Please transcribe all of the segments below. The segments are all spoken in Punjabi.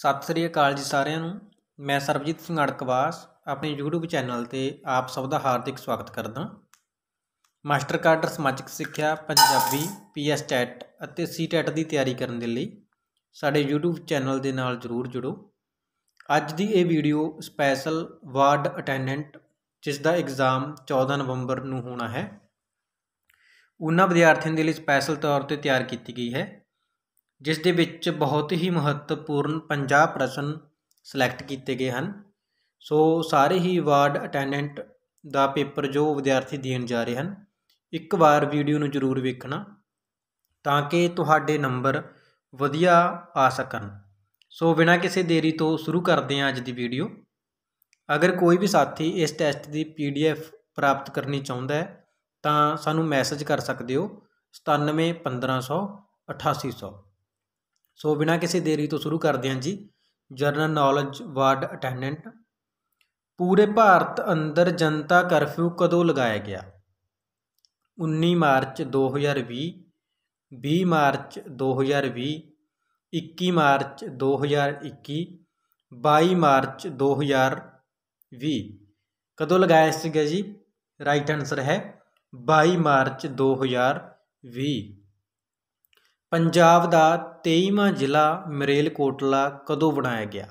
ਸਤਿ ਸ੍ਰੀ ਅਕਾਲ ਜੀ ਸਾਰਿਆਂ ਨੂੰ ਮੈਂ ਸਰਬਜੀਤ ਸਿੰਘ ਅੜਕਵਾਸ ਆਪਣੇ YouTube ਚੈਨਲ ਤੇ ਆਪ ਸਭ ਦਾ ਹਾਰਦਿਕ ਸਵਾਗਤ ਕਰਦਾ ਮਾਸਟਰ ਕਾਡਰ ਸਮਾਜਿਕ ਸਿੱਖਿਆ ਪੰਜਾਬੀ ਪੀਐਸ ਟੈਟ ਅਤੇ ਸੀ ਟੈਟ ਦੀ ਤਿਆਰੀ ਕਰਨ ਦੇ ਲਈ ਸਾਡੇ YouTube ਚੈਨਲ ਦੇ ਨਾਲ ਜਰੂਰ ਜੁੜੋ ਅੱਜ ਦੀ ਇਹ ਵੀਡੀਓ ਸਪੈਸ਼ਲ ਵਾਰਡ ਅਟੈਂਡੈਂਟ ਜਿਸ ਦਾ ਐਗਜ਼ਾਮ 14 ਨਵੰਬਰ ਨੂੰ ਹੋਣਾ ਹੈ ਉਹਨਾਂ ਵਿਦਿਆਰਥੀਆਂ ਦੇ ਲਈ ਸਪੈਸ਼ਲ ਤੌਰ ਤੇ ਤਿਆਰ ਕੀਤੀ ਗਈ ਹੈ ਜਿਸ ਦੇ ਵਿੱਚ ਬਹੁਤ ਹੀ ਮਹੱਤਵਪੂਰਨ 50 ਪ੍ਰਸ਼ਨ ਸਿਲੈਕਟ ਕੀਤੇ ਗਏ ਹਨ ਸੋ ਸਾਰੇ ਹੀ ਵਾਰਡ ਅਟੈਂਡੈਂਟ ਦਾ ਪੇਪਰ ਜੋ ਵਿਦਿਆਰਥੀ ਦੇਣ ਜਾ ਰਹੇ ਹਨ ਇੱਕ ਵਾਰ ਵੀਡੀਓ ਨੂੰ ਜ਼ਰੂਰ ਵੇਖਣਾ ਤਾਂ ਕਿ ਤੁਹਾਡੇ ਨੰਬਰ ਵਧੀਆ ਆ ਸਕਣ ਸੋ ਬਿਨਾਂ ਕਿਸੇ ਦੇਰੀ ਤੋਂ ਸ਼ੁਰੂ ਕਰਦੇ ਹਾਂ ਅੱਜ ਦੀ ਵੀਡੀਓ ਅਗਰ ਕੋਈ ਵੀ ਸਾਥੀ ਇਸ ਟੈਸਟ ਦੀ ਪੀਡੀਐਫ ਪ੍ਰਾਪਤ ਕਰਨੀ ਚਾਹੁੰਦਾ ਹੈ ਤਾਂ ਸਾਨੂੰ ਮੈਸੇਜ ਕਰ ਸਕਦੇ ਹੋ 1500 8800 ਸੋ ਬਿਨਾ ਕਿਸੇ ਦੇਰੀ ਤੋਂ ਸ਼ੁਰੂ ਕਰਦੇ ਹਾਂ ਜੀ ਜਨਰਲ ਨੌਲੇਜ ਵਾਰਡ ਅਟੈਂਡੈਂਟ ਪੂਰੇ ਭਾਰਤ ਅੰਦਰ ਜਨਤਾ ਕਰਫਿਊ ਕਦੋਂ ਲਗਾਇਆ ਗਿਆ 19 ਮਾਰਚ 2020 20 ਮਾਰਚ 2020 21 ਮਾਰਚ 2021 22 ਮਾਰਚ 2020 ਕਦੋਂ ਲਗਾਇਆ ਸੀਗਾ ਜੀ ਰਾਈਟ ਆਨਸਰ ਹੈ 22 ਮਾਰਚ 2020 ਪੰਜਾਬ ਦਾ 23ਵਾਂ ਜ਼ਿਲ੍ਹਾ ਮਰੇਲਕੋਟਲਾ ਕਦੋਂ ਬਣਾਇਆ ਗਿਆ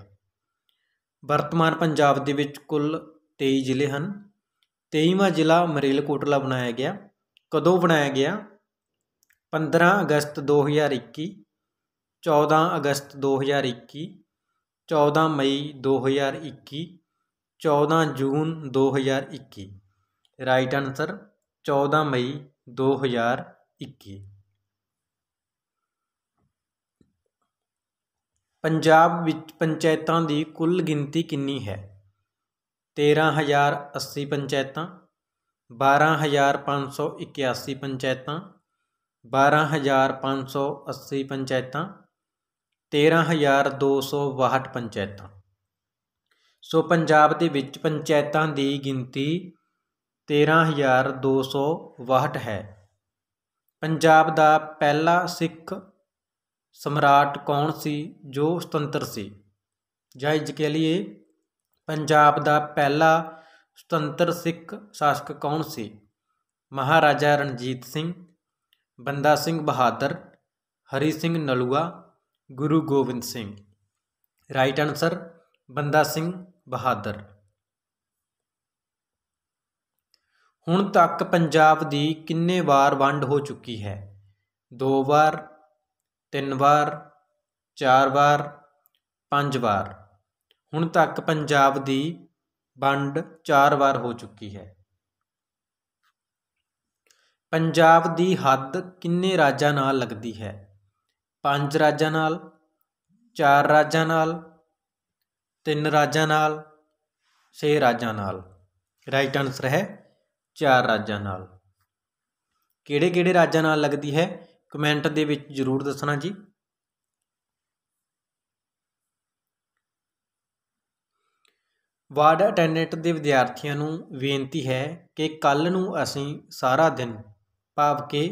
ਵਰਤਮਾਨ ਪੰਜਾਬ ਦੇ ਵਿੱਚ ਕੁੱਲ 23 ਜ਼ਿਲ੍ਹੇ ਹਨ 23ਵਾਂ ਜ਼ਿਲ੍ਹਾ ਮਰੇਲਕੋਟਲਾ ਬਣਾਇਆ ਗਿਆ ਕਦੋਂ ਬਣਾਇਆ ਗਿਆ 15 ਅਗਸਤ 2021 14 ਅਗਸਤ 2021 14 ਮਈ 2021 14 ਜੂਨ 2021 ਰਾਈਟ ਆਨਸਰ 14 ਮਈ 2021 ਪੰਜਾਬ ਵਿੱਚ ਪੰਚਾਇਤਾਂ ਦੀ ਕੁੱਲ ਗਿਣਤੀ ਕਿੰਨੀ ਹੈ 13080 ਪੰਚਾਇਤਾਂ 12581 ਪੰਚਾਇਤਾਂ 12580 ਪੰਚਾਇਤਾਂ 13262 ਪੰਚਾਇਤਾਂ ਸੋ ਪੰਜਾਬ ਦੇ ਵਿੱਚ ਪੰਚਾਇਤਾਂ ਦੀ ਗਿਣਤੀ 13262 ਹੈ ਪੰਜਾਬ ਦਾ ਪਹਿਲਾ ਸਿੱਖ ਸਮਰਾਟ ਕੌਣ ਸੀ ਜੋ ਸੁਤੰਤਰ ਸੀ ਜਾਇਜ ਇੰਜ ਲਈ ਲਈਏ ਪੰਜਾਬ ਦਾ ਪਹਿਲਾ ਸੁਤੰਤਰ ਸਿੱਖ ਸ਼ਾਸਕ ਕੌਣ ਸੀ ਮਹਾਰਾਜਾ ਰਣਜੀਤ ਸਿੰਘ ਬੰਦਾ ਸਿੰਘ ਬਹਾਦਰ ਹਰੀ ਸਿੰਘ ਨਲੂਆ ਗੁਰੂ ਗੋਬਿੰਦ ਸਿੰਘ ਰਾਈਟ ਆਨਸਰ ਬੰਦਾ ਸਿੰਘ ਬਹਾਦਰ ਹੁਣ ਤੱਕ ਪੰਜਾਬ ਦੀ ਕਿੰਨੇ ਵਾਰ ਵੰਡ ਹੋ ਚੁੱਕੀ ਹੈ ਦੋ ਵਾਰ ਤਿੰਨ ਵਾਰ ਚਾਰ ਵਾਰ ਪੰਜ ਵਾਰ ਹੁਣ ਤੱਕ ਪੰਜਾਬ ਦੀ ਵੰਡ ਚਾਰ ਵਾਰ ਹੋ ਚੁੱਕੀ ਹੈ ਪੰਜਾਬ ਦੀ ਹੱਦ ਕਿੰਨੇ ਰਾਜਾਂ ਨਾਲ ਲੱਗਦੀ ਹੈ ਪੰਜ ਰਾਜਾਂ ਨਾਲ ਚਾਰ ਰਾਜਾਂ ਨਾਲ ਤਿੰਨ ਰਾਜਾਂ ਨਾਲ ਛੇ ਰਾਜਾਂ ਨਾਲ ਰਾਈਟ ਆਨਸਰ ਹੈ ਚਾਰ ਰਾਜਾਂ ਨਾਲ ਕਿਹੜੇ-ਕਿਹੜੇ ਰਾਜਾਂ ਨਾਲ ਲੱਗਦੀ ਹੈ ਕਮੈਂਟ ਦੇ ਵਿੱਚ ਜ਼ਰੂਰ ਦੱਸਣਾ ਜੀ ਵਾਰਡ ਅਟੈਂਡੈਂਟ ਦੇ ਵਿਦਿਆਰਥੀਆਂ ਨੂੰ ਬੇਨਤੀ ਹੈ ਕਿ ਕੱਲ ਨੂੰ ਅਸੀਂ ਸਾਰਾ ਦਿਨ ਪਾਪ ਕੇ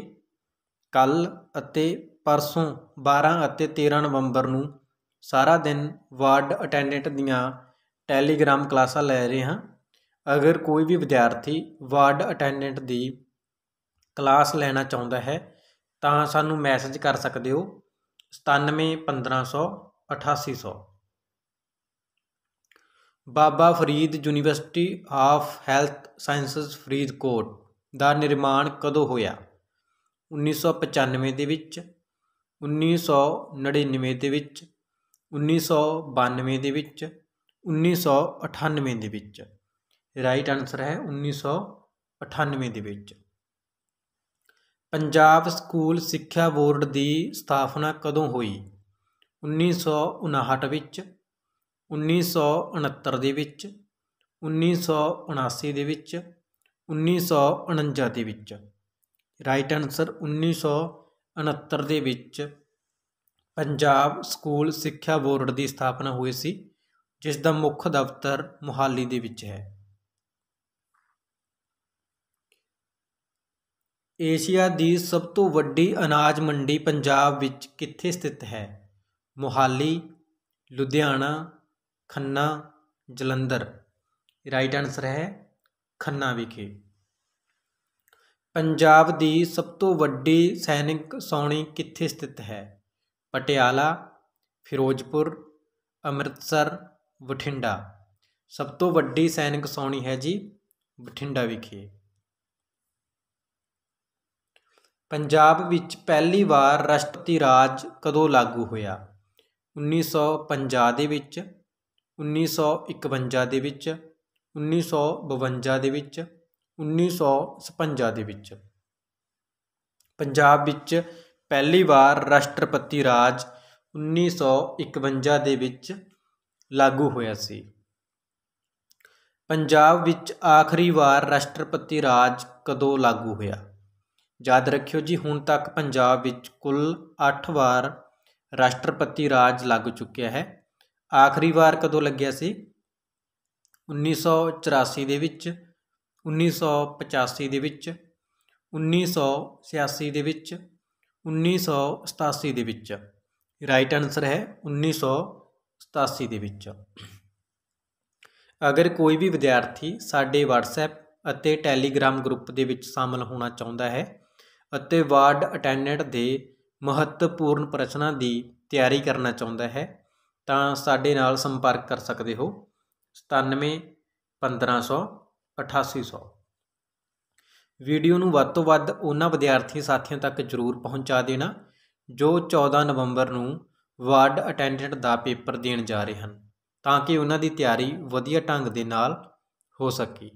ਕੱਲ ਅਤੇ ਪਰਸੋਂ 12 ਅਤੇ 13 ਨਵੰਬਰ ਨੂੰ ਸਾਰਾ ਦਿਨ ਵਾਰਡ ਅਟੈਂਡੈਂਟ ਦੀਆਂ ਟੈਲੀਗ੍ਰਾਮ ਕਲਾਸਾਂ ਲੈ ਰਹੇ ਹਾਂ ਅਗਰ ਕੋਈ ਵੀ ਵਿਦਿਆਰਥੀ ਵਾਰਡ ਅਟੈਂਡੈਂਟ ਦੀ ਕਲਾਸ ਲੈਣਾ ਚਾਹੁੰਦਾ ਹੈ ਤਾਂ ਸਾਨੂੰ ਮੈਸੇਜ ਕਰ ਸਕਦੇ ਹੋ 9715008800 Baba Farid university of health sciences Faridkot ਦਾ ਨਿਰਮਾਣ ਕਦੋਂ ਹੋਇਆ 1995 ਦੇ ਵਿੱਚ 1999 ਦੇ ਵਿੱਚ 1992 ਦੇ ਵਿੱਚ 1998 ਦੇ ਵਿੱਚ ਰਾਈਟ ਆਨਸਰ ਹੈ 1998 ਦੇ ਵਿੱਚ ਪੰਜਾਬ ਸਕੂਲ ਸਿੱਖਿਆ ਬੋਰਡ ਦੀ ਸਥਾਪਨਾ ਕਦੋਂ ਹੋਈ 1959 ਵਿੱਚ 1969 ਦੇ ਵਿੱਚ 1979 ਦੇ ਵਿੱਚ 1949 ਦੇ ਵਿੱਚ ਰਾਈਟ ਆਨਸਰ 1969 ਦੇ ਵਿੱਚ ਪੰਜਾਬ ਸਕੂਲ ਸਿੱਖਿਆ ਬੋਰਡ ਦੀ ਸਥਾਪਨਾ ਹੋਈ ਸੀ ਜਿਸ ਦਾ ਮੁੱਖ ਦਫ਼ਤਰ ਮੁਹਾਲੀ ਦੇ ਵਿੱਚ ਹੈ ਏਸ਼ੀਆ ਦੀ ਸਭ ਤੋਂ ਵੱਡੀ ਅਨਾਜ ਮੰਡੀ ਪੰਜਾਬ ਵਿੱਚ ਕਿੱਥੇ ਸਥਿਤ ਹੈ ਮੋਹਾਲੀ ਲੁਧਿਆਣਾ ਖੰਨਾ ਜਲੰਧਰ ਰਾਈਟ ਆਨਸਰ ਹੈ ਖੰਨਾ ਵਿਖੇ ਪੰਜਾਬ ਦੀ ਸਭ ਤੋਂ ਵੱਡੀ ਸੈਨਿਕ ਸੌਣੀ ਕਿੱਥੇ ਸਥਿਤ ਹੈ ਪਟਿਆਲਾ ਫਿਰੋਜ਼ਪੁਰ ਅੰਮ੍ਰਿਤਸਰ ਬਠਿੰਡਾ ਸਭ ਤੋਂ ਵੱਡੀ ਸੈਨਿਕ ਸੌਣੀ ਹੈ ਜੀ ਬਠਿੰਡਾ ਵਿਖੇ ਪੰਜਾਬ ਵਿੱਚ ਪਹਿਲੀ ਵਾਰ ਰਾਸ਼ਟਰੀ ਰਾਜ ਕਦੋਂ ਲਾਗੂ ਹੋਇਆ 1950 ਦੇ ਵਿੱਚ 1951 ਦੇ ਵਿੱਚ 1952 ਦੇ ਵਿੱਚ 1956 ਦੇ ਵਿੱਚ ਪੰਜਾਬ ਵਿੱਚ ਪਹਿਲੀ ਵਾਰ ਰਾਸ਼ਟਰਪਤੀ ਰਾਜ 1951 ਦੇ ਵਿੱਚ ਲਾਗੂ ਹੋਇਆ ਸੀ ਪੰਜਾਬ ਵਿੱਚ ਆਖਰੀ ਵਾਰ ਰਾਸ਼ਟਰਪਤੀ ਰਾਜ ਕਦੋਂ ਲਾਗੂ ਹੋਇਆ ਯਾਦ ਰੱਖਿਓ ਜੀ ਹੁਣ ਤੱਕ ਪੰਜਾਬ ਵਿੱਚ ਕੁੱਲ 8 ਵਾਰ ਰਾਸ਼ਟਰਪਤੀ ਰਾਜ ਲੱਗ ਚੁੱਕਿਆ ਹੈ ਆਖਰੀ ਵਾਰ ਕਦੋਂ ਲੱਗਿਆ ਸੀ 1984 ਦੇ ਵਿੱਚ 1985 ਦੇ ਵਿੱਚ 1986 ਦੇ ਵਿੱਚ 1987 ਦੇ ਵਿੱਚ ਰਾਈਟ ਆਨਸਰ ਹੈ 1987 ਦੇ ਵਿੱਚ ਅਗਰ ਕੋਈ ਵੀ ਵਿਦਿਆਰਥੀ ਸਾਡੇ WhatsApp ਅਤੇ Telegram ਗਰੁੱਪ ਦੇ ਵਿੱਚ ਸ਼ਾਮਲ ਹੋਣਾ ਚਾਹੁੰਦਾ ਹੈ ਅਤੇ ਵਾਰਡ ਅਟੈਂਡੈਂਟ ਦੇ ਮਹੱਤਵਪੂਰਨ ਪ੍ਰਸ਼ਨਾਂ ਦੀ ਤਿਆਰੀ ਕਰਨਾ ਚਾਹੁੰਦਾ ਹੈ ਤਾਂ ਸਾਡੇ ਨਾਲ ਸੰਪਰਕ ਕਰ ਸਕਦੇ ਹੋ 97 1500 8800 ਵੀਡੀਓ ਨੂੰ ਵੱਧ ਤੋਂ ਵੱਧ ਉਹਨਾਂ ਵਿਦਿਆਰਥੀ ਸਾਥੀਆਂ ਤੱਕ ਜ਼ਰੂਰ ਪਹੁੰਚਾ ਦੇਣਾ ਜੋ 14 ਨਵੰਬਰ ਨੂੰ ਵਾਰਡ ਅਟੈਂਡੈਂਟ ਦਾ ਪੇਪਰ ਦੇਣ ਜਾ ਰਹੇ ਹਨ ਤਾਂ ਕਿ ਉਹਨਾਂ ਦੀ ਤਿਆਰੀ ਵਧੀਆ ਢੰਗ ਦੇ ਨਾਲ ਹੋ ਸਕੇ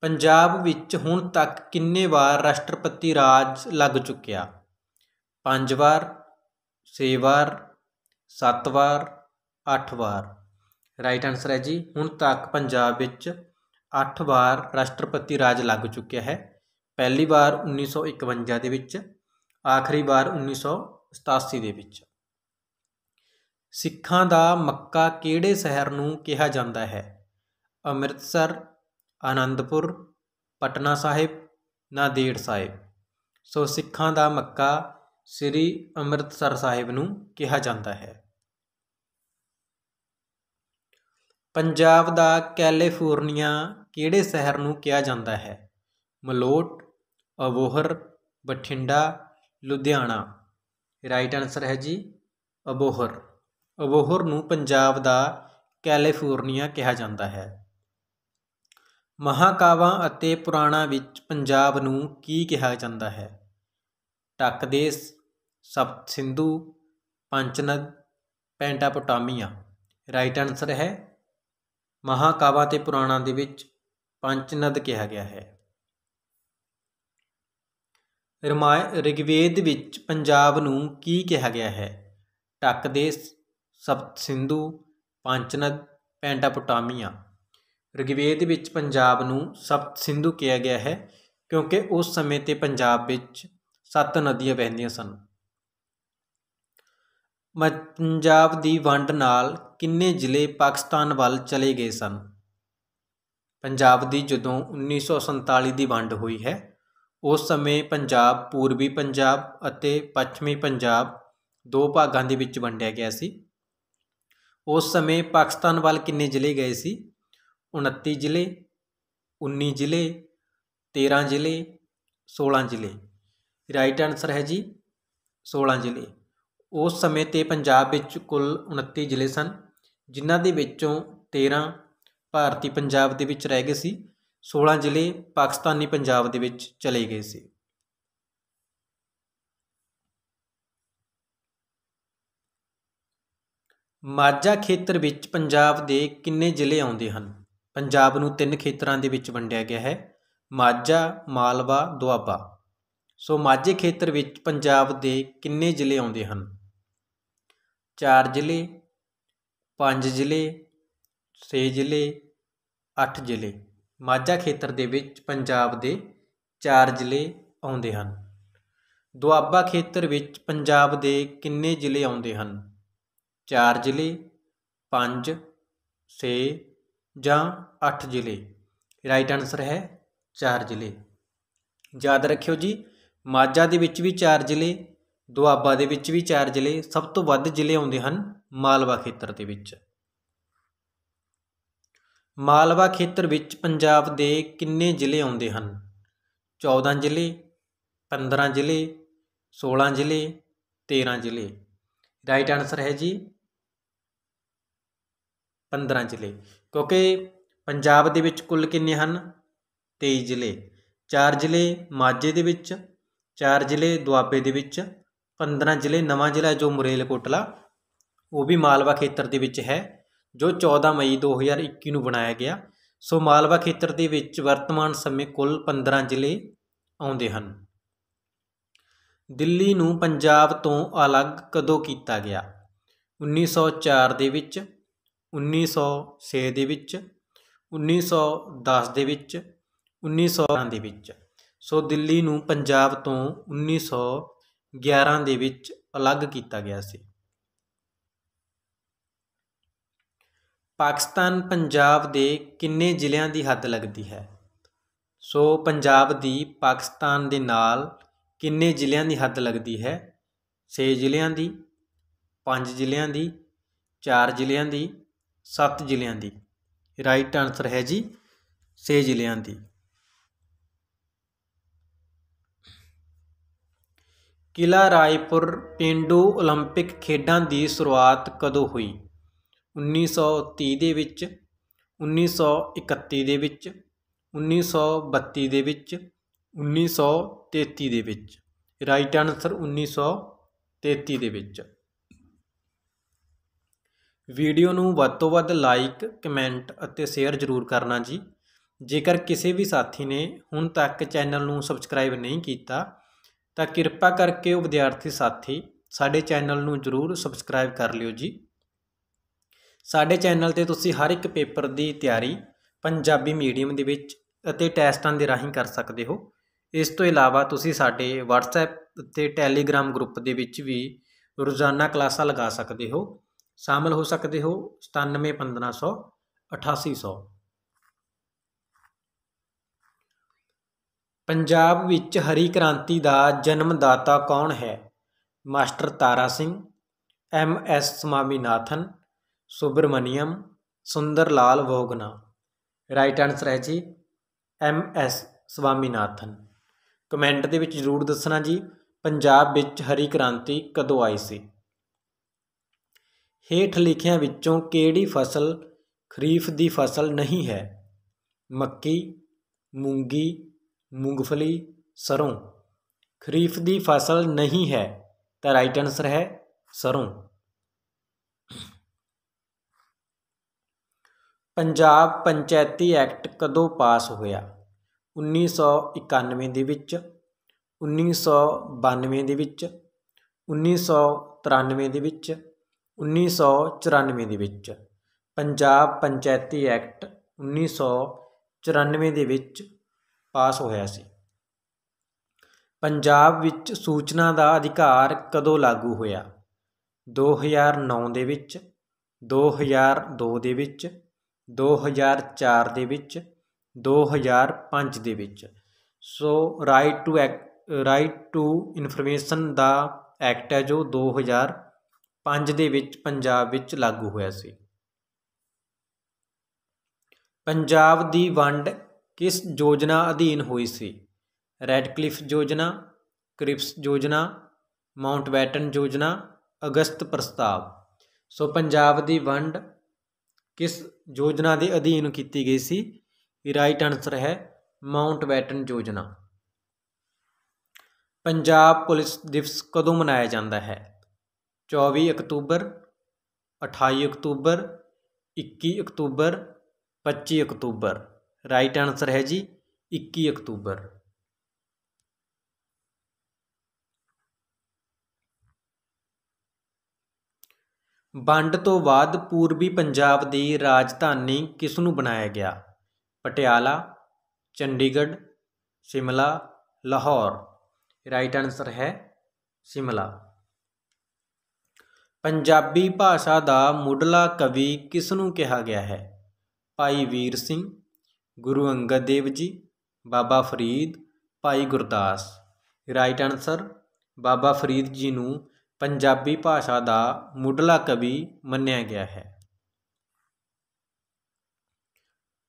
ਪੰਜਾਬ ਵਿੱਚ ਹੁਣ ਤੱਕ ਕਿੰਨੇ ਵਾਰ ਰਾਸ਼ਟਰਪਤੀ ਰਾਜ ਲੱਗ ਚੁੱਕਿਆ ਪੰਜ ਵਾਰ 6 ਵਾਰ 7 ਵਾਰ 8 ਵਾਰ ਰਾਈਟ ਆਨਸਰ ਹੈ ਜੀ ਹੁਣ ਤੱਕ ਪੰਜਾਬ ਵਿੱਚ 8 ਵਾਰ ਰਾਸ਼ਟਰਪਤੀ ਰਾਜ ਲੱਗ ਚੁੱਕਿਆ ਹੈ ਪਹਿਲੀ ਵਾਰ 1951 ਦੇ ਵਿੱਚ ਆਖਰੀ ਵਾਰ 1987 ਦੇ ਵਿੱਚ ਸਿੱਖਾਂ ਦਾ ਮੱਕਾ ਕਿਹੜੇ ਸ਼ਹਿਰ ਨੂੰ ਕਿਹਾ ਜਾਂਦਾ ਹੈ ਅੰਮ੍ਰਿਤਸਰ ਆਨੰਦਪੁਰ ਪਟਨਾ ਸਾਹਿਬ ਨਾਂਦੇੜ ਸਾਹਿਬ ਸੋ ਸਿੱਖਾਂ ਦਾ ਮੱਕਾ ਸ੍ਰੀ ਅੰਮ੍ਰਿਤਸਰ ਸਾਹਿਬ ਨੂੰ ਕਿਹਾ ਜਾਂਦਾ ਹੈ ਪੰਜਾਬ ਦਾ ਕੈਲੀਫੋਰਨੀਆ ਕਿਹੜੇ ਸ਼ਹਿਰ ਨੂੰ ਕਿਹਾ ਜਾਂਦਾ ਹੈ ਮਲੋਟ ਅਬੋਹਰ ਬਠਿੰਡਾ ਲੁਧਿਆਣਾ ਰਾਈਟ ਆਨਸਰ ਹੈ ਜੀ ਅਬੋਹਰ ਅਬੋਹਰ ਨੂੰ ਪੰਜਾਬ ਦਾ ਕੈਲੀਫੋਰਨੀਆ ਕਿਹਾ ਜਾਂਦਾ ਹੈ ਮਹਾਕਾਵਾਂ ਅਤੇ ਪੁਰਾਣਾਂ ਵਿੱਚ ਪੰਜਾਬ ਨੂੰ ਕੀ ਕਿਹਾ ਜਾਂਦਾ ਹੈ Takdes Sapta Sindhu Panchanad Pentapotamia right answer ਹੈ ਮਹਾਕਾਵਾਂ ਤੇ ਪੁਰਾਣਾਂ ਦੇ ਵਿੱਚ ਪੰਚਨਦ ਕਿਹਾ ਗਿਆ ਹੈ ਰਮਾਇ ਰਿਗਵੇਦ ਵਿੱਚ ਪੰਜਾਬ ਨੂੰ ਕੀ ਕਿਹਾ ਗਿਆ ਹੈ ਟੱਕਦੇਸ ਸਪਤ ਸਿੰਧੂ ਪੰਚਨਦ ਪੈਂਟਾਪੋਟਾਮੀਆ ਰਿਗਵੇਦ ਵਿੱਚ ਪੰਜਾਬ ਨੂੰ ਸਪਤ ਸਿੰਧੂ ਕਿਹਾ ਗਿਆ ਹੈ ਕਿਉਂਕਿ ਉਸ ਸਮੇਂ ਤੇ ਪੰਜਾਬ ਵਿੱਚ ਸੱਤ ਨਦੀਆਂ ਵਹਿੰਦੀਆਂ ਸਨ ਪੰਜਾਬ ਦੀ ਵੰਡ ਨਾਲ ਕਿੰਨੇ ਜ਼ਿਲ੍ਹੇ ਪਾਕਿਸਤਾਨ ਵੱਲ ਚਲੇ ਗਏ ਸਨ ਪੰਜਾਬ ਦੀ ਜਦੋਂ 1947 ਦੀ ਵੰਡ ਹੋਈ ਹੈ ਉਸ ਸਮੇਂ ਪੰਜਾਬ ਪੂਰਬੀ ਪੰਜਾਬ ਅਤੇ ਪੱਛਮੀ ਪੰਜਾਬ ਦੋ ਭਾਗਾਂ ਦੇ ਵਿੱਚ ਵੰਡਿਆ ਗਿਆ ਸੀ ਉਸ ਸਮੇਂ ਪਾਕਿਸਤਾਨ ਵੱਲ ਕਿੰਨੇ ਜ਼ਿਲ੍ਹੇ ਗਏ ਸੀ 29 ਜ਼ਿਲ੍ਹੇ 19 ਜ਼ਿਲ੍ਹੇ 13 ਜ਼ਿਲ੍ਹੇ 16 ਜ਼ਿਲ੍ਹੇ ਰਾਈਟ ਆਨਸਰ ਹੈ ਜੀ 16 ਜ਼ਿਲ੍ਹੇ ਉਸ ਸਮੇਂ ਤੇ ਪੰਜਾਬ ਵਿੱਚ ਕੁੱਲ 29 ਜ਼ਿਲ੍ਹੇ ਸਨ ਜਿਨ੍ਹਾਂ ਦੇ ਵਿੱਚੋਂ 13 ਭਾਰਤੀ ਪੰਜਾਬ ਦੇ ਵਿੱਚ ਰਹਿ ਗਏ ਸੀ 16 ਜ਼ਿਲ੍ਹੇ ਪਾਕਿਸਤਾਨੀ ਪੰਜਾਬ ਦੇ ਵਿੱਚ ਚਲੇ ਗਏ ਸੀ ਮਾਝਾ ਖੇਤਰ ਵਿੱਚ ਪੰਜਾਬ ਦੇ ਕਿੰਨੇ ਜ਼ਿਲ੍ਹੇ ਆਉਂਦੇ ਹਨ ਪੰਜਾਬ ਨੂੰ ਤਿੰਨ ਖੇਤਰਾਂ ਦੇ ਵਿੱਚ ਵੰਡਿਆ ਗਿਆ ਹੈ ਮਾਝਾ ਮਾਲਵਾ ਦੁਆਬਾ ਸੋ ਮਾਝੇ ਖੇਤਰ ਵਿੱਚ ਪੰਜਾਬ ਦੇ ਕਿੰਨੇ ਜ਼ਿਲ੍ਹੇ ਆਉਂਦੇ ਹਨ ਚਾਰ ਜ਼ਿਲ੍ਹੇ ਪੰਜ ਜ਼ਿਲ੍ਹੇ ਛੇ ਜ਼ਿਲ੍ਹੇ ਅੱਠ ਜ਼ਿਲ੍ਹੇ ਮਾਝਾ ਖੇਤਰ ਦੇ ਵਿੱਚ ਪੰਜਾਬ ਦੇ ਚਾਰ ਜ਼ਿਲ੍ਹੇ ਆਉਂਦੇ ਹਨ ਦੁਆਬਾ ਖੇਤਰ ਵਿੱਚ ਪੰਜਾਬ ਦੇ ਕਿੰਨੇ ਜ਼ਿਲ੍ਹੇ ਆਉਂਦੇ ਹਨ ਚਾਰ ਜ਼ਿਲ੍ਹੇ ਪੰਜ 6 ਜਾਂ 8 ਜ਼ਿਲ੍ਹੇ ਰਾਈਟ ਆਨਸਰ ਹੈ 4 ਜ਼ਿਲ੍ਹੇ ਯਾਦ ਰੱਖਿਓ ਜੀ ਮਾਝਾ ਦੇ ਵਿੱਚ ਵੀ 4 ਜ਼ਿਲ੍ਹੇ ਦੁਆਬਾ ਦੇ ਵਿੱਚ ਵੀ 4 ਜ਼ਿਲ੍ਹੇ ਸਭ ਤੋਂ ਵੱਧ ਜ਼ਿਲ੍ਹੇ ਆਉਂਦੇ ਹਨ ਮਾਲਵਾ ਖੇਤਰ ਦੇ ਵਿੱਚ ਮਾਲਵਾ ਖੇਤਰ ਵਿੱਚ ਪੰਜਾਬ ਦੇ ਕਿੰਨੇ ਜ਼ਿਲ੍ਹੇ ਆਉਂਦੇ ਹਨ 14 ਜ਼ਿਲ੍ਹੇ 15 ਜ਼ਿਲ੍ਹੇ 16 ਜ਼ਿਲ੍ਹੇ 13 ਜ਼ਿਲ੍ਹੇ ਰਾਈਟ ਆਨਸਰ ਹੈ ਜੀ 15 ਜ਼ਿਲ੍ਹੇ ਕਿਉਂਕਿ ਪੰਜਾਬ ਦੇ ਵਿੱਚ ਕੁੱਲ ਕਿੰਨੇ ਹਨ 23 ਜ਼ਿਲ੍ਹੇ 4 ਜ਼ਿਲ੍ਹੇ ਮਾਝੇ ਦੇ ਵਿੱਚ 4 ਜ਼ਿਲ੍ਹੇ ਦੁਆਬੇ ਦੇ ਵਿੱਚ 15 ਜ਼ਿਲ੍ਹੇ ਨਵਾਂ ਜ਼ਿਲ੍ਹਾ ਜੋ ਮੁਰੇਲਕੋਟਲਾ ਉਹ ਵੀ ਮਾਲਵਾ ਖੇਤਰ ਦੇ ਵਿੱਚ ਹੈ ਜੋ 14 ਮਈ 2021 ਨੂੰ ਬਣਾਇਆ ਗਿਆ ਸੋ ਮਾਲਵਾ ਖੇਤਰ ਦੇ ਵਿੱਚ ਵਰਤਮਾਨ ਸਮੇਂ ਕੁੱਲ 15 ਜ਼ਿਲ੍ਹੇ ਆਉਂਦੇ ਹਨ ਦਿੱਲੀ ਨੂੰ ਪੰਜਾਬ ਤੋਂ ਅਲੱਗ ਕਦੋਂ ਕੀਤਾ ਗਿਆ 1904 ਦੇ ਵਿੱਚ 1906 ਦੇ ਵਿੱਚ 1910 ਦੇ ਵਿੱਚ 1911 ਦੇ ਵਿੱਚ ਸੋ ਦਿੱਲੀ ਨੂੰ ਪੰਜਾਬ ਤੋਂ 1911 ਦੇ ਵਿੱਚ ਅਲੱਗ ਕੀਤਾ ਗਿਆ ਸੀ ਪਾਕਿਸਤਾਨ ਪੰਜਾਬ ਦੇ ਕਿੰਨੇ ਜ਼ਿਲ੍ਹਿਆਂ ਦੀ ਹੱਦ ਲੱਗਦੀ ਹੈ ਸੋ ਪੰਜਾਬ ਦੀ ਪਾਕਿਸਤਾਨ ਦੇ ਨਾਲ ਕਿੰਨੇ ਜ਼ਿਲ੍ਹਿਆਂ ਦੀ ਹੱਦ ਲੱਗਦੀ ਹੈ 6 ਜ਼ਿਲ੍ਹਿਆਂ ਦੀ 5 ਜ਼ਿਲ੍ਹਿਆਂ ਦੀ 4 ਜ਼ਿਲ੍ਹਿਆਂ ਦੀ ਸੱਤ ਜ਼ਿਲ੍ਹਿਆਂ ਦੀ ਰਾਈਟ ਆਨਸਰ ਹੈ ਜੀ 6 ਜ਼ਿਲ੍ਹਿਆਂ ਦੀ ਕਿਲਾ ਰਾਏਪੁਰ ਪਿੰਡੂ 올림픽 ਖੇਡਾਂ ਦੀ ਸ਼ੁਰੂਆਤ ਕਦੋਂ ਹੋਈ 1930 ਦੇ ਵਿੱਚ 1931 ਦੇ ਵਿੱਚ 1932 ਦੇ ਵਿੱਚ 1933 ਦੇ ਵਿੱਚ ਰਾਈਟ ਆਨਸਰ 1933 ਦੇ ਵਿੱਚ ਵੀਡੀਓ ਨੂੰ ਵੱਧ ਤੋਂ ਵੱਧ ਲਾਈਕ ਕਮੈਂਟ ਅਤੇ ਸ਼ੇਅਰ ਜ਼ਰੂਰ ਕਰਨਾ ਜੀ ਜੇਕਰ ਕਿਸੇ ਵੀ ਸਾਥੀ ਨੇ ਹੁਣ ਤੱਕ ਚੈਨਲ ਨੂੰ ਸਬਸਕ੍ਰਾਈਬ ਨਹੀਂ ਕੀਤਾ ਤਾਂ ਕਿਰਪਾ ਕਰਕੇ ਉਹ ਵਿਦਿਆਰਥੀ ਸਾਥੀ ਸਾਡੇ ਚੈਨਲ ਨੂੰ ਜ਼ਰੂਰ ਸਬਸਕ੍ਰਾਈਬ ਕਰ ਲਿਓ ਜੀ ਸਾਡੇ ਚੈਨਲ ਤੇ ਤੁਸੀਂ ਹਰ ਇੱਕ ਪੇਪਰ ਦੀ ਤਿਆਰੀ ਪੰਜਾਬੀ ਮੀਡੀਅਮ ਦੇ ਵਿੱਚ ਅਤੇ ਟੈਸਟਾਂ ਦੇ ਰਾਹੀਂ ਕਰ ਸਕਦੇ ਹੋ ਇਸ ਤੋਂ ਇਲਾਵਾ ਤੁਸੀਂ ਸਾਡੇ WhatsApp ਤੇ Telegram ਗਰੁੱਪ ਦੇ ਵਿੱਚ ਵੀ ਰੋਜ਼ਾਨਾ ਕਲਾਸਾਂ ਲਗਾ ਸਕਦੇ ਹੋ ਸ਼ਾਮਲ ਹੋ ਸਕਦੇ ਹੋ 971500 8800 ਪੰਜਾਬ ਵਿੱਚ ਹਰੀ ਕ੍ਰਾਂਤੀ ਦਾ ਜਨਮਦਾਤਾ ਕੌਣ ਹੈ master Tara Singh M S Swaminathan Subramaniam Sunder Lal ਵੋਗਨਾ ਰਾਈਟ ਆਨਸਰ ਹੈ ਜੀ ਐਮ ਐਸ ਸਵਾਮੀਨਾਥਨ ਕਮੈਂਟ ਦੇ ਵਿੱਚ ਜ਼ਰੂਰ ਦੱਸਣਾ ਜੀ ਪੰਜਾਬ ਵਿੱਚ ਹਰੀ ਕ੍ਰਾਂਤੀ ਕਦੋਂ ਆਈ ਸੀ ਹੇਠ ਲਿਖਿਆਂ ਵਿੱਚੋਂ ਕਿਹੜੀ ਫਸਲ ਖਰੀਫ ਦੀ ਫਸਲ ਨਹੀਂ ਹੈ ਮੱਕੀ ਮੂੰਗੀ ਮੂੰਗਫਲੀ ਸਰੋਂ ਖਰੀਫ ਦੀ ਫਸਲ ਨਹੀਂ ਹੈ ਤਾਂ ਰਾਈਟ ਆਨਸਰ ਹੈ ਸਰੋਂ ਪੰਜਾਬ ਪੰਚਾਇਤੀ ਐਕਟ ਕਦੋਂ ਪਾਸ ਹੋਇਆ 1991 ਦੇ ਵਿੱਚ 1992 ਦੇ ਵਿੱਚ 1993 ਦੇ ਵਿੱਚ 1994 ਦੇ ਵਿੱਚ ਪੰਜਾਬ ਪੰਚਾਇਤੀ ਐਕਟ 1994 ਦੇ ਵਿੱਚ ਪਾਸ ਹੋਇਆ ਸੀ ਪੰਜਾਬ ਵਿੱਚ ਸੂਚਨਾ ਦਾ ਅਧਿਕਾਰ ਕਦੋਂ ਲਾਗੂ ਹੋਇਆ 2009 ਦੇ ਵਿੱਚ 2002 ਦੇ ਵਿੱਚ 2004 ਦੇ ਵਿੱਚ 2005 ਦੇ ਵਿੱਚ so right to right to information ਦਾ ਐਕਟ ਹੈ ਜੋ 2000 ਪੰਜ ਦੇ ਵਿੱਚ ਪੰਜਾਬ ਵਿੱਚ ਲਾਗੂ ਹੋਇਆ ਸੀ ਪੰਜਾਬ ਦੀ ਵੰਡ ਕਿਸ ਯੋਜਨਾ ਅਧੀਨ ਹੋਈ ਸੀ ਰੈਡਕਲਿਫ ਯੋਜਨਾ ਕ੍ਰਿਪਸ ਯੋਜਨਾ ਮਾਉਂਟਬੈਟਨ ਯੋਜਨਾ ਅਗਸਤ ਪ੍ਰਸਤਾਵ ਸੋ ਪੰਜਾਬ ਦੀ ਵੰਡ ਕਿਸ ਯੋਜਨਾ ਦੇ ਅਧੀਨ ਕੀਤੀ ਗਈ ਸੀ ਰਾਈਟ ਆਨਸਰ ਹੈ ਮਾਉਂਟਬੈਟਨ ਯੋਜਨਾ ਪੰਜਾਬ ਪੁਲਿਸ ਦਿਵਸ ਕਦੋਂ ਮਨਾਇਆ ਜਾਂਦਾ ਹੈ ਚੌਵੀ ਅਕਤੂਬਰ ਅਠਾਈ ਅਕਤੂਬਰ ਇੱਕੀ ਅਕਤੂਬਰ ਪੱਚੀ ਅਕਤੂਬਰ ਰਾਈਟ ਆਨਸਰ ਹੈ ਜੀ ਇੱਕੀ ਅਕਤੂਬਰ ਵੰਡ ਤੋਂ ਬਾਅਦ ਪੂਰਬੀ ਪੰਜਾਬ ਦੀ ਰਾਜਧਾਨੀ ਕਿਸ ਨੂੰ ਬਣਾਇਆ ਗਿਆ ਪਟਿਆਲਾ ਚੰਡੀਗੜ੍ਹ ਸ਼ਿਮਲਾ ਲਾਹੌਰ ਰਾਈਟ ਆਨਸਰ ਹੈ ਸ਼ਿਮਲਾ ਪੰਜਾਬੀ ਭਾਸ਼ਾ ਦਾ ਮੁੱਢਲਾ ਕਵੀ ਕਿਸ ਨੂੰ ਕਿਹਾ ਗਿਆ ਹੈ ਭਾਈ ਵੀਰ ਸਿੰਘ ਗੁਰੂ ਅੰਗਦ ਦੇਵ ਜੀ ਬਾਬਾ ਫਰੀਦ ਭਾਈ ਗੁਰਦਾਸ ਰਾਈਟ ਆਨਸਰ ਬਾਬਾ ਫਰੀਦ ਜੀ ਨੂੰ ਪੰਜਾਬੀ ਭਾਸ਼ਾ ਦਾ ਮੁੱਢਲਾ ਕਵੀ ਮੰਨਿਆ ਗਿਆ ਹੈ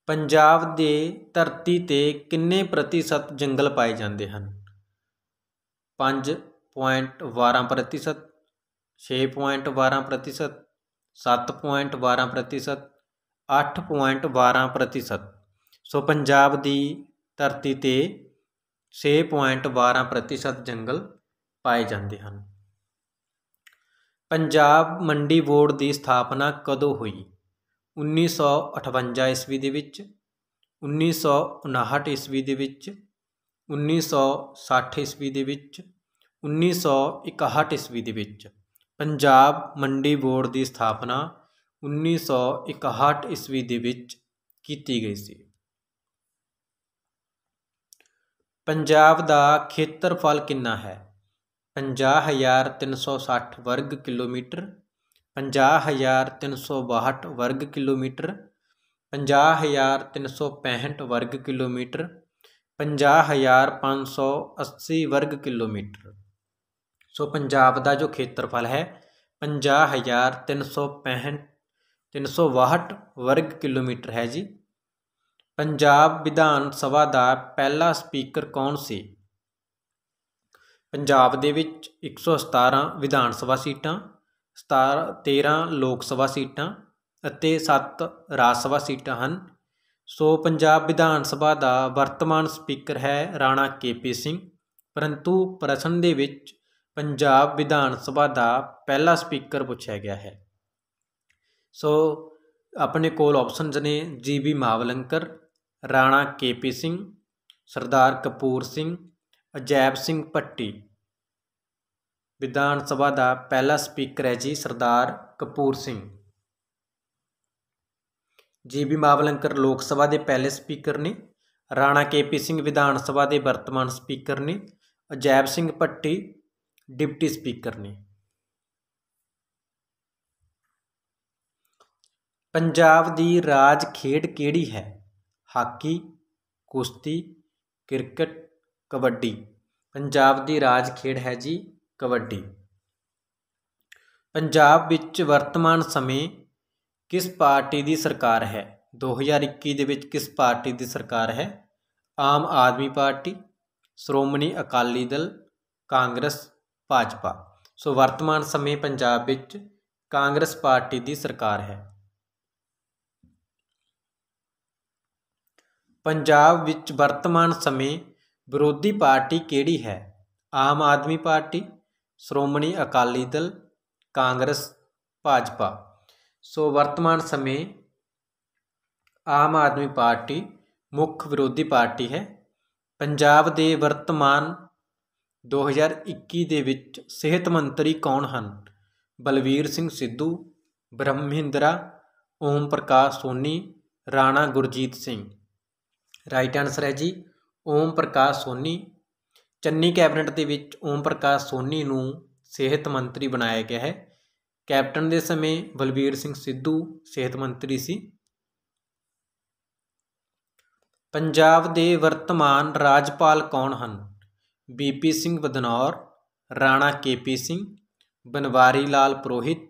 ਪੰਜਾਬ ਦੇ ਧਰਤੀ ਤੇ ਕਿੰਨੇ ਪ੍ਰਤੀਸ਼ਤ ਜੰਗਲ ਪਾਏ ਜਾਂਦੇ ਹਨ 5.12 ਪ੍ਰਤੀਸ਼ਤ 6.12 7.12 8.12 ਸੋ ਪੰਜਾਬ ਦੀ ਧਰਤੀ ਤੇ 6.12 ਪ੍ਰਤੀਸ਼ਤ ਜੰਗਲ ਪਾਏ ਜਾਂਦੇ ਹਨ ਪੰਜਾਬ ਮੰਡੀ ਬੋਰਡ ਦੀ ਸਥਾਪਨਾ ਕਦੋਂ ਹੋਈ 1958 ਈਸਵੀ ਦੇ ਵਿੱਚ 1959 ਈਸਵੀ ਦੇ ਵਿੱਚ 1960 ਈਸਵੀ ਦੇ ਵਿੱਚ 1961 ਈਸਵੀ ਦੇ ਵਿੱਚ ਪੰਜਾਬ ਮੰਡੀ ਬੋਰਡ ਦੀ ਸਥਾਪਨਾ 1961 ਈਸਵੀ ਦੇ ਵਿੱਚ ਕੀਤੀ ਗਈ ਸੀ ਪੰਜਾਬ ਦਾ ਖੇਤਰਫਲ ਕਿੰਨਾ ਹੈ 50360 ਵਰਗ ਕਿਲੋਮੀਟਰ 50362 ਵਰਗ ਕਿਲੋਮੀਟਰ 50365 ਵਰਗ ਕਿਲੋਮੀਟਰ 50580 ਵਰਗ ਕਿਲੋਮੀਟਰ ਸੋ ਪੰਜਾਬ ਦਾ ਜੋ ਖੇਤਰਫਲ ਹੈ 50365 362 ਵਰਗ ਕਿਲੋਮੀਟਰ ਹੈ ਜੀ ਪੰਜਾਬ ਵਿਧਾਨ ਸਭਾ ਦਾ ਪਹਿਲਾ ਸਪੀਕਰ ਕੌਣ ਸੀ ਪੰਜਾਬ ਦੇ ਵਿੱਚ 117 ਵਿਧਾਨ ਸਭਾ ਸੀਟਾਂ 17 13 ਲੋਕ ਸਭਾ ਸੀਟਾਂ ਅਤੇ 7 ਰਾਜ ਸਭਾ ਸੀਟਾਂ ਹਨ ਸੋ ਪੰਜਾਬ ਵਿਧਾਨ ਸਭਾ ਦਾ ਵਰਤਮਾਨ ਸਪੀਕਰ ਹੈ ਰਾਣਾ ਕੇਪੀ ਸਿੰਘ ਪਰੰਤੂ ਪ੍ਰਸ਼ਨ ਦੇ ਵਿੱਚ ਪੰਜਾਬ ਵਿਧਾਨ ਸਭਾ ਦਾ ਪਹਿਲਾ ਸਪੀਕਰ ਪੁੱਛਿਆ ਗਿਆ ਹੈ ਸੋ ਆਪਣੇ ਕੋਲ ਆਪਸ਼ਨਸ ਨੇ G B Mavalankar Rana K P Singh Sardar Kapoor Singh Ajaib Singh Patti Vidhan Sabha ਦਾ ਪਹਿਲਾ ਸਪੀਕਰ ਹੈ ਜੀ ਸਰਦਾਰ ਕਪੂਰ ਸਿੰਘ ਜੀ ਬੀ ਮਾਵਲੰਕਰ ਲੋਕ ਸਭਾ ਦੇ ਪਹਿਲੇ ਸਪੀਕਰ ਨੇ ਰਾਣਾ ਕੇ ਪੀ ਸਿੰਘ ਵਿਧਾਨ ਸਭਾ ਦੇ ਵਰਤਮਾਨ ਸਪੀਕਰ ਨੇ ਅਜੈਬ ਸਿੰਘ ਪੱਟੀ ਡਿਪਟੀ ਸਪੀਕਰ ਨੇ ਪੰਜਾਬ ਦੀ ਰਾਜ ਖੇਡ ਕਿਹੜੀ ਹੈ ਹਾਕੀ ਕੁਸ਼ਤੀ ਕ੍ਰਿਕਟ ਕਬੱਡੀ ਪੰਜਾਬ ਦੀ ਰਾਜ ਖੇਡ ਹੈ ਜੀ ਕਬੱਡੀ ਪੰਜਾਬ ਵਿੱਚ ਵਰਤਮਾਨ ਸਮੇਂ ਕਿਸ ਪਾਰਟੀ ਦੀ ਸਰਕਾਰ ਹੈ 2021 ਦੇ ਵਿੱਚ ਕਿਸ ਪਾਰਟੀ ਦੀ ਸਰਕਾਰ ਹੈ ਆਮ ਆਦਮੀ ਪਾਰਟੀ ਸ਼੍ਰੋਮਣੀ ਅਕਾਲੀ ਦਲ ਕਾਂਗਰਸ ਭਾਜਪਾ ਸੋ ਵਰਤਮਾਨ ਸਮੇਂ ਪੰਜਾਬ ਵਿੱਚ ਕਾਂਗਰਸ ਪਾਰਟੀ ਦੀ ਸਰਕਾਰ ਹੈ ਪੰਜਾਬ ਵਿੱਚ ਵਰਤਮਾਨ ਸਮੇਂ ਵਿਰੋਧੀ ਪਾਰਟੀ ਕਿਹੜੀ ਹੈ ਆਮ ਆਦਮੀ ਪਾਰਟੀ ਸ਼੍ਰੋਮਣੀ ਅਕਾਲੀ ਦਲ ਕਾਂਗਰਸ ਭਾਜਪਾ ਸੋ ਵਰਤਮਾਨ ਸਮੇਂ ਆਮ ਆਦਮੀ ਪਾਰਟੀ ਮੁੱਖ ਵਿਰੋਧੀ ਪਾਰਟੀ ਹੈ ਪੰਜਾਬ ਦੇ ਵਰਤਮਾਨ 2021 ਦੇ ਵਿੱਚ ਸਿਹਤ ਮੰਤਰੀ ਕੌਣ ਹਨ ਬਲਵੀਰ ਸਿੰਘ ਸਿੱਧੂ ਬ੍ਰਹਮਹਿੰਦਰਾ ਓਮ ਪ੍ਰਕਾਸ਼ ਸੋਨੀ ਰਾਣਾ ਗੁਰਜੀਤ ਸਿੰਘ ਰਾਈਟ ਆਨਸਰ ਹੈ ਜੀ ਓਮ ਪ੍ਰਕਾਸ਼ ਸੋਨੀ ਚੰਨੀ ਕੈਬਨਿਟ ਦੇ ਵਿੱਚ ਓਮ ਪ੍ਰਕਾਸ਼ ਸੋਨੀ ਨੂੰ ਸਿਹਤ ਮੰਤਰੀ ਬਣਾਇਆ ਗਿਆ ਹੈ ਕੈਪਟਨ ਦੇ ਸਮੇਂ ਬਲਵੀਰ ਸਿੰਘ ਸਿੱਧੂ ਸਿਹਤ ਮੰਤਰੀ ਸੀ ਪੰਜਾਬ ਦੇ ਵਰਤਮਾਨ ਰਾਜਪਾਲ ਕੌਣ ਹਨ BP Singh Badnore Rana KP Singh Banwari Lal Purohit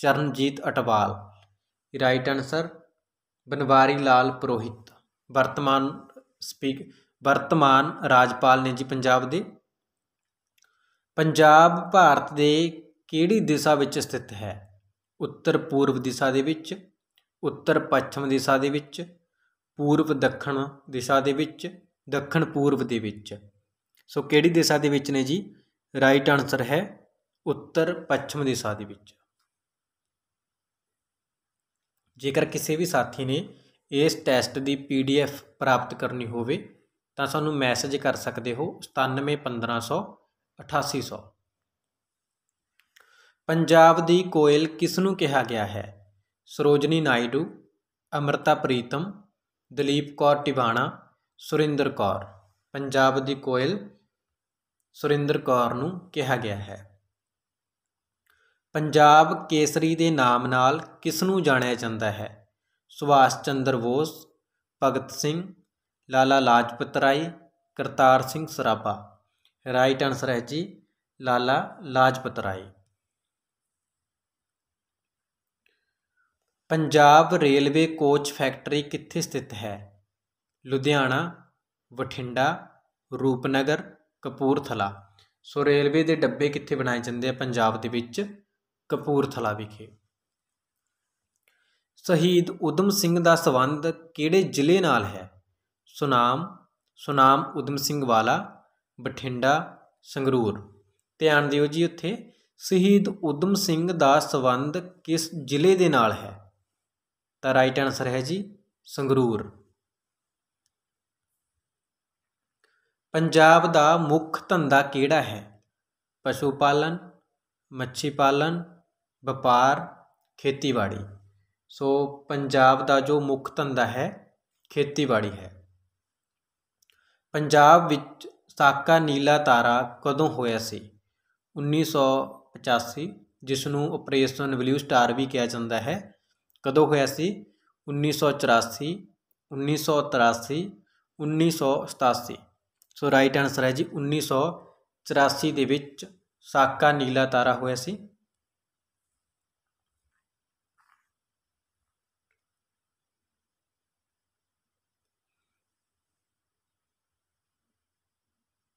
Charanjit Atwal right answer Banwari Lal Purohit ਵਰਤਮਾਨ ਸਪੀਕ ਵਰਤਮਾਨ ਰਾਜਪਾਲ ਨੇ ਜੀ ਪੰਜਾਬ ਦੇ ਪੰਜਾਬ ਭਾਰਤ ਦੇ ਕਿਹੜੀ ਦਿਸ਼ਾ ਵਿੱਚ ਸਥਿਤ ਹੈ ਉੱਤਰ ਪੂਰਬ ਦਿਸ਼ਾ ਦੇ ਵਿੱਚ ਉੱਤਰ ਪੱਛਮ ਦਿਸ਼ਾ ਦੇ ਵਿੱਚ ਪੂਰਬ ਦੱਖਣ ਦਿਸ਼ਾ ਦੇ ਵਿੱਚ ਦੱਖਣ ਪੂਰਬ ਦੇ ਵਿੱਚ ਸੋ ਕਿਹੜੀ ਦਿਸ਼ਾ ਦੇ ਵਿੱਚ ਨੇ ਜੀ ਰਾਈਟ ਆਨਸਰ ਹੈ ਉੱਤਰ ਪੱਛਮ ਦਿਸ਼ਾ ਦੇ ਵਿੱਚ ਜੇਕਰ ਕਿਸੇ ਵੀ ਸਾਥੀ ਨੇ ਇਸ ਟੈਸਟ ਦੀ ਪੀਡੀਐਫ ਪ੍ਰਾਪਤ ਕਰਨੀ ਹੋਵੇ ਤਾਂ ਸਾਨੂੰ ਮੈਸੇਜ ਕਰ ਸਕਦੇ ਹੋ 9715188800 ਪੰਜਾਬ ਦੀ ਕੋਇਲ ਕਿਸ ਨੂੰ ਕਿਹਾ ਗਿਆ ਹੈ ਸਰੋਜਨੀ ਨਾਇਡੂ ਅਮਰਤਾ ਪ੍ਰੀਤਮ ਦਲੀਪ ਕੌਰ ਟਿਵਾਣਾ ਸੁਰਿੰਦਰ ਕੌਰ ਪੰਜਾਬ ਦੀ ਕੋਇਲ ਸੁਰਿੰਦਰ ਕੌਰ ਨੂੰ ਕਿਹਾ ਗਿਆ ਹੈ ਪੰਜਾਬ ਕੇਸਰੀ ਦੇ ਨਾਮ ਨਾਲ ਕਿਸ ਨੂੰ ਜਾਣਿਆ ਜਾਂਦਾ ਹੈ ਸੁਭਾਸ਼ ਚੰਦਰ ਬੋਸ ਭਗਤ ਸਿੰਘ ਲਾਲਾ ਲਾਜਪਤ ਰਾਏ ਕਰਤਾਰ ਸਿੰਘ ਸਰਾਭਾ ਰਾਈਟ ਆਨਸਰ ਹੈ ਜੀ Lala Lajpat Rai Punjab railway coach factory ਕਿੱਥੇ ਸਥਿਤ ਹੈ ਲੁਧਿਆਣਾ ਬਠਿੰਡਾ ਰੂਪਨਗਰ ਕਪੂਰਥਲਾ ਸੋ ਰੇਲਵੇ ਦੇ ਡੱਬੇ ਕਿੱਥੇ ਬਣਾਏ ਜਾਂਦੇ ਆ ਪੰਜਾਬ ਦੇ ਵਿੱਚ ਕਪੂਰਥਲਾ ਵਿਖੇ ਸ਼ਹੀਦ ਉਦਮ ਸਿੰਘ ਦਾ ਸਬੰਧ ਕਿਹੜੇ ਜ਼ਿਲ੍ਹੇ ਨਾਲ ਹੈ ਸੁਨਾਮ ਸੁਨਾਮ ਉਦਮ ਸਿੰਘ ਵਾਲਾ ਬਠਿੰਡਾ ਸੰਗਰੂਰ ਧਿਆਨ ਦਿਓ ਜੀ ਉੱਥੇ ਸ਼ਹੀਦ ਉਦਮ ਸਿੰਘ ਦਾ ਸਬੰਧ ਕਿਸ ਜ਼ਿਲ੍ਹੇ ਦੇ ਨਾਲ ਹੈ ਤਾਂ ਰਾਈਟ ਆਨਸਰ ਹੈ ਜੀ ਸੰਗਰੂਰ ਪੰਜਾਬ ਦਾ ਮੁੱਖ ਧੰਦਾ ਕਿਹੜਾ ਹੈ ਪਸ਼ੂ ਪਾਲਣ ਮੱਛੀ ਪਾਲਣ ਵਪਾਰ ਖੇਤੀਬਾੜੀ ਸੋ ਪੰਜਾਬ ਦਾ ਜੋ ਮੁੱਖ ਧੰਦਾ ਹੈ ਖੇਤੀਬਾੜੀ ਹੈ ਪੰਜਾਬ ਵਿੱਚ ਸਾਕਾ ਨੀਲਾ ਤਾਰਾ ਕਦੋਂ ਹੋਇਆ ਸੀ 1985 ਜਿਸ ਨੂੰ ਆਪਰੇਸ਼ਨ ਬਲੂ ਸਟਾਰ ਵੀ ਕਿਹਾ ਜਾਂਦਾ ਹੈ ਕਦੋਂ ਹੋਇਆ ਸੀ 1984 1983 1987 ਸੋ ਰਾਈਟ ਆਨਸਰ ਹੈ ਜੀ 1984 ਦੇ ਵਿੱਚ ਸਾਕਾ ਨੀਲਾ ਤਾਰਾ ਹੋਇਆ ਸੀ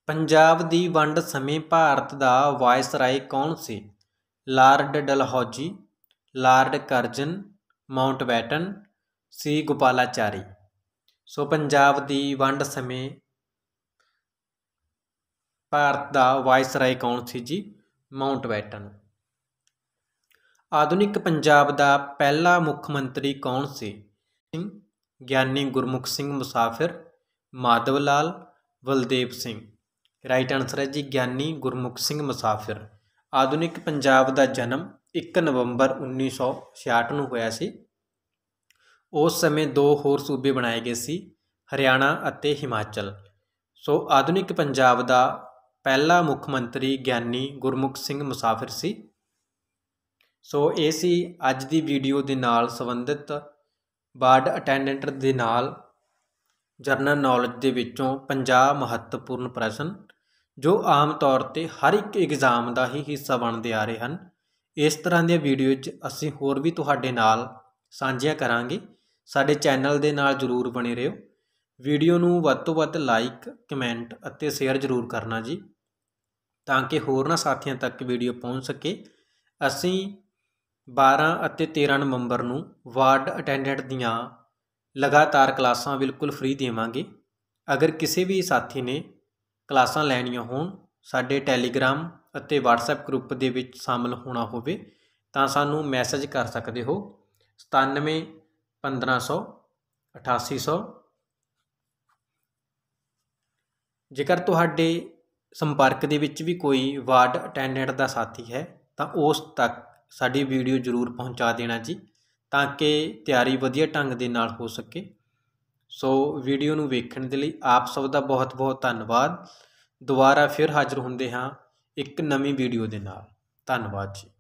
ਪੰਜਾਬ ਦੀ ਵੰਡ ਸਮੇਂ ਭਾਰਤ ਦਾ ਵਾਇਸਰਾਏ ਕੌਣ ਸੀ lord Dalhousie lord Curzon Mountbatten C Gopalachari so Punjab ਦੀ ਵੰਡ ਸਮੇਂ ਭਾਰਤ ਦਾ ਵਾਇਸਰਾਏ ਕੌਣ ਸੀ ਜੀ ਮਾਉਂਟਬੈਟਨ ਆਧੁਨਿਕ ਪੰਜਾਬ ਦਾ ਪਹਿਲਾ ਮੁੱਖ ਮੰਤਰੀ ਕੌਣ ਸੀ ਸਿੰਘ ਗਿਆਨੀ ਗੁਰਮੁਖ ਸਿੰਘ ਮੁਸਾਫਿਰ ਮਾਧਵ ਲਾਲ ਬਲਦੇਵ ਸਿੰਘ ਰਾਈਟ ਆਨਸਰ ਹੈ ਜੀ ਗਿਆਨੀ ਗੁਰਮੁਖ ਸਿੰਘ ਮੁਸਾਫਿਰ ਆਧੁਨਿਕ ਪੰਜਾਬ ਦਾ ਜਨਮ 1 ਨਵੰਬਰ 1966 ਨੂੰ ਹੋਇਆ ਸੀ ਉਸ ਸਮੇਂ ਦੋ ਹੋਰ ਸੂਬੇ ਬਣਾਏ ਗਏ ਸੀ ਹਰਿਆਣਾ ਅਤੇ ਹਿਮਾਚਲ ਸੋ ਆਧੁਨਿਕ ਪੰਜਾਬ ਦਾ ਪਹਿਲਾ ਮੁੱਖ ਮੰਤਰੀ ਗਿਆਨੀ ਗੁਰਮੁਖ ਸਿੰਘ ਮੁਸਾਫਿਰ ਸੀ ਸੋ ਇਹ ਸੀ ਅੱਜ ਦੀ ਵੀਡੀਓ ਦੇ ਨਾਲ ਸੰਬੰਧਿਤ ਬਾਰਡ ਅਟੈਂਡੈਂਟ ਦੇ ਨਾਲ ਜਰਨਲ ਨੌਲੇਜ ਦੇ ਵਿੱਚੋਂ 50 ਮਹੱਤਵਪੂਰਨ ਪ੍ਰਸ਼ਨ ਜੋ ਆਮ ਤੌਰ ਤੇ ਹਰ ਇੱਕ ਐਗਜ਼ਾਮ ਦਾ ਹੀ ਹਿੱਸਾ ਬਣਦੇ ਆ ਰਹੇ ਹਨ ਇਸ ਤਰ੍ਹਾਂ ਦੀਆਂ ਵੀਡੀਓ 'ਚ ਅਸੀਂ ਹੋਰ ਵੀ ਤੁਹਾਡੇ ਨਾਲ ਸਾਂਝੀਆਂ ਕਰਾਂਗੇ ਸਾਡੇ ਚੈਨਲ ਦੇ ਨਾਲ ਜਰੂਰ ਬਣੇ ਰਹੋ ਵੀਡੀਓ ਨੂੰ ਵੱਧ ਤੋਂ ਵੱਧ ਲਾਈਕ ਕਮੈਂਟ ਅਤੇ ਸ਼ੇਅਰ ਜਰੂਰ ਕਰਨਾ ਜੀ ਤਾਂ ਕਿ ਹੋਰਨਾਂ ਸਾਥੀਆਂ ਤੱਕ ਵੀਡੀਓ ਪਹੁੰਚ ਸਕੇ ਅਸੀਂ 12 ਅਤੇ 13 ਨਵੰਬਰ ਨੂੰ ਵਾਰਡ ਅਟੈਂਡੈਂਟ ਦੀਆਂ ਲਗਾਤਾਰ ਕਲਾਸਾਂ ਬਿਲਕੁਲ ਫ੍ਰੀ ਦੇਵਾਂਗੇ ਅਗਰ ਕਿਸੇ ਵੀ ਸਾਥੀ ਨੇ ਕਲਾਸਾਂ ਲੈਣੀਆਂ ਹੋਣ ਸਾਡੇ ਟੈਲੀਗ੍ਰਾਮ ਅਤੇ WhatsApp ਗਰੁੱਪ ਦੇ ਵਿੱਚ ਸ਼ਾਮਲ ਹੋਣਾ ਹੋਵੇ ਤਾਂ ਸਾਨੂੰ ਮੈਸੇਜ ਕਰ ਸਕਦੇ ਹੋ 97 1500 8800 ਜੇਕਰ ਤੁਹਾਡੇ ਸੰਪਰਕ ਦੇ ਵਿੱਚ ਵੀ ਕੋਈ ਵਾਰਡ ਅਟੈਂਡੈਂਟ ਦਾ ਸਾਥੀ ਹੈ ਤਾਂ ਉਸ ਤੱਕ ਸਾਡੀ ਵੀਡੀਓ ਜ਼ਰੂਰ ਪਹੁੰਚਾ ਦੇਣਾ ਜੀ ਤਾਂ ਕਿ ਤਿਆਰੀ ਵਧੀਆ ਢੰਗ ਦੇ ਨਾਲ ਹੋ ਸਕੇ ਸੋ ਵੀਡੀਓ ਨੂੰ ਵੇਖਣ ਦੇ ਲਈ ਆਪ ਸਭ ਦਾ ਬਹੁਤ-ਬਹੁਤ ਧੰਨਵਾਦ ਦੁਬਾਰਾ ਫਿਰ ਹਾਜ਼ਰ ਹੁੰਦੇ ਹਾਂ ਇੱਕ ਨਵੀਂ ਵੀਡੀਓ ਦੇ ਨਾਲ ਧੰਨਵਾਦ ਜੀ